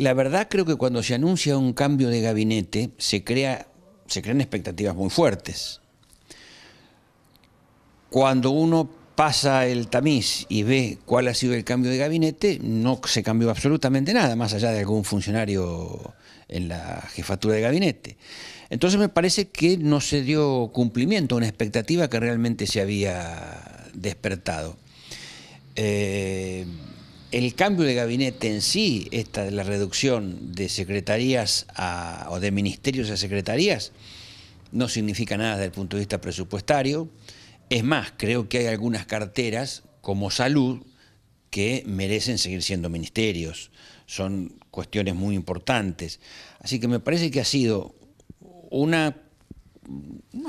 La verdad creo que cuando se anuncia un cambio de gabinete se, crea, se crean expectativas muy fuertes. Cuando uno pasa el tamiz y ve cuál ha sido el cambio de gabinete, no se cambió absolutamente nada, más allá de algún funcionario en la jefatura de gabinete. Entonces me parece que no se dio cumplimiento a una expectativa que realmente se había despertado. Eh, el cambio de gabinete en sí, esta de la reducción de secretarías o de ministerios a secretarías, no significa nada desde el punto de vista presupuestario. Es más, creo que hay algunas carteras, como salud, que merecen seguir siendo ministerios. Son cuestiones muy importantes. Así que me parece que ha sido una,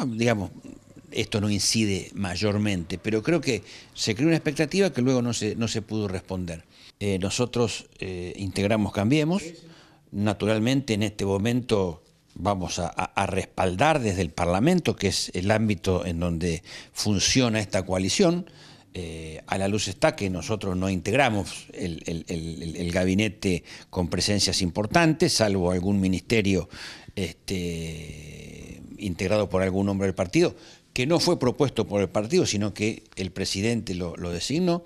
digamos, esto no incide mayormente, pero creo que se creó una expectativa que luego no se, pudo responder. Eh, nosotros eh, integramos Cambiemos, naturalmente en este momento vamos a, respaldar desde el Parlamento, que es el ámbito en donde funciona esta coalición. Eh, a la luz está que nosotros no integramos el, gabinete con presencias importantes, salvo algún ministerio este, integrado por algún hombre del partido, que no fue propuesto por el partido, sino que el presidente lo, designó.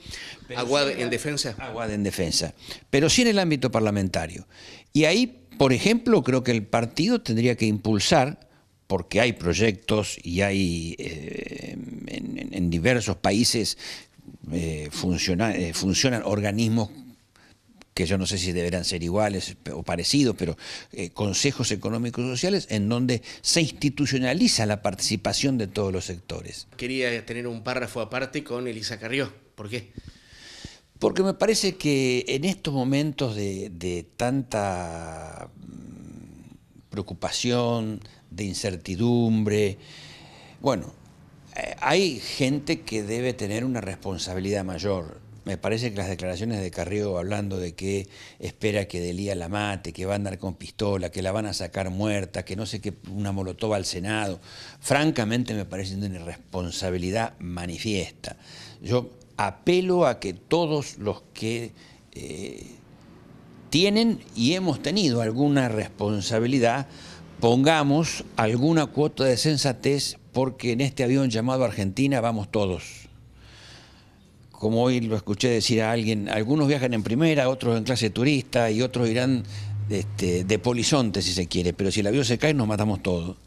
Aguad en defensa. Aguad en defensa, pero sí en el ámbito parlamentario. Y ahí, por ejemplo, creo que el partido tendría que impulsar, porque hay proyectos y hay eh, en, diversos países eh, eh, funcionan organismos que yo no sé si deberán ser iguales o parecidos, pero eh, consejos económicos y sociales en donde se institucionaliza la participación de todos los sectores. Quería tener un párrafo aparte con Elisa Carrió. ¿Por qué? Porque me parece que en estos momentos de, de tanta mm, preocupación, de incertidumbre, bueno, eh, hay gente que debe tener una responsabilidad mayor me parece que las declaraciones de Carrió hablando de que espera que Delía la mate, que va a andar con pistola, que la van a sacar muerta, que no sé qué, una molotov al Senado, francamente me parece una irresponsabilidad manifiesta. Yo apelo a que todos los que eh, tienen y hemos tenido alguna responsabilidad pongamos alguna cuota de sensatez porque en este avión llamado Argentina vamos todos como hoy lo escuché decir a alguien, algunos viajan en primera, otros en clase turista y otros irán este, de polizonte si se quiere, pero si el avión se cae nos matamos todos.